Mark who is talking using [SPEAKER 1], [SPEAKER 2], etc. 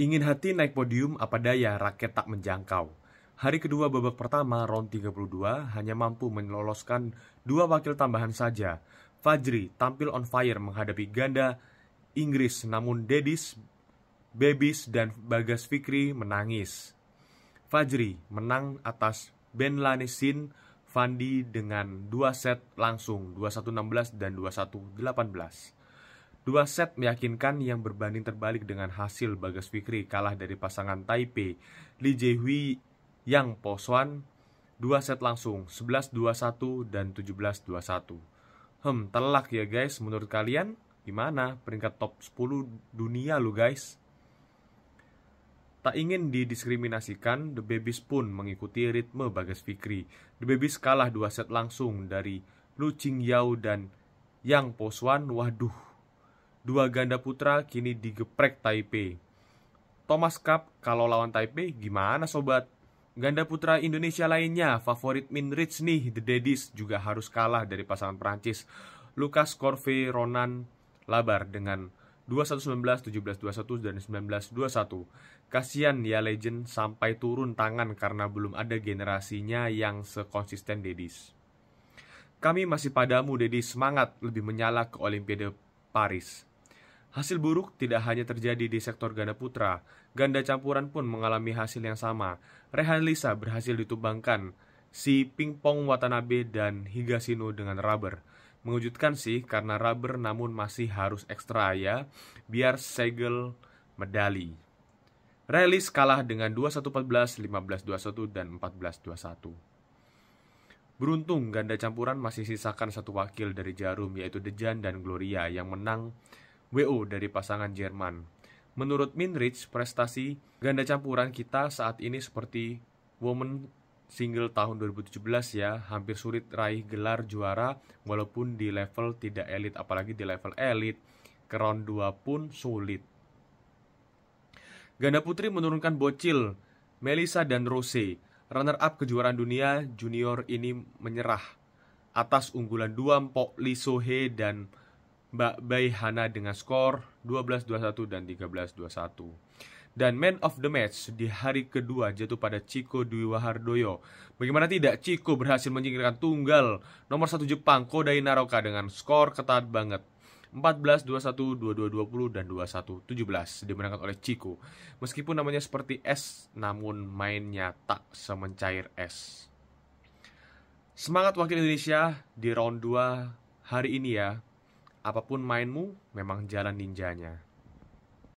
[SPEAKER 1] Ingin hati naik podium, apa daya rakyat tak menjangkau. Hari kedua babak pertama, round 32, hanya mampu meloloskan dua wakil tambahan saja. Fajri tampil on fire menghadapi ganda Inggris, namun Dedis, Bebis, dan Bagas Fikri menangis. Fajri menang atas Ben Lanesin, Fandi dengan dua set langsung 21-16 dan 21-18. Dua set meyakinkan yang berbanding terbalik dengan hasil Bagas Fikri kalah dari pasangan Taipei Li jiehui Yang Posuan dua set langsung 11-21 dan 17-21. Hem, telak ya guys menurut kalian? Gimana peringkat top 10 dunia lo guys? Tak ingin didiskriminasikan, The Babies pun mengikuti ritme Bagas Fikri. The Babies kalah dua set langsung dari Lu Qingyao dan Yang Poswan. Waduh, dua ganda putra kini digeprek Taipei. Thomas Cup kalau lawan Taipei gimana sobat? Ganda putra Indonesia lainnya, favorit Minrich nih, The Daddies juga harus kalah dari pasangan Prancis. Lucas Corve Ronan Labar dengan 219 1721 dan 1921. Kasian ya legend sampai turun tangan karena belum ada generasinya yang sekonsisten Dedis. Kami masih padamu Dedis semangat lebih menyala ke Olimpiade Paris. Hasil buruk tidak hanya terjadi di sektor ganda putra, ganda campuran pun mengalami hasil yang sama. Rehan Lisa berhasil ditumbangkan, si Pingpong Watanabe dan Higashino dengan rubber. Mengejutkan sih karena rubber namun masih harus ekstra ya, biar segel medali. Relis kalah dengan 21-14, 15-21, dan 14-21. Beruntung ganda campuran masih sisakan satu wakil dari jarum yaitu Dejan dan Gloria yang menang WO dari pasangan Jerman. Menurut Minrich, prestasi ganda campuran kita saat ini seperti Women single tahun 2017 ya, hampir sulit raih gelar juara walaupun di level tidak elit, apalagi di level elit. Ke round 2 pun sulit. Ganda putri menurunkan bocil, Melissa dan Rose. Runner-up kejuaraan dunia junior ini menyerah atas unggulan dua Mpok Lee So dan Mbak Bay Hana dengan skor 12-21 dan 13-21. Dan man of the match di hari kedua jatuh pada Chico Dwi Wahardoyo. Bagaimana tidak, Chico berhasil menyingkirkan tunggal nomor satu Jepang Kodai Naroka dengan skor ketat banget. 14, 21, 22, 20, dan 21, 17 dimenangkan oleh Chico. Meskipun namanya seperti es, namun mainnya tak semencair es. Semangat wakil Indonesia di round 2 hari ini ya apapun mainmu memang jalan ninjanya.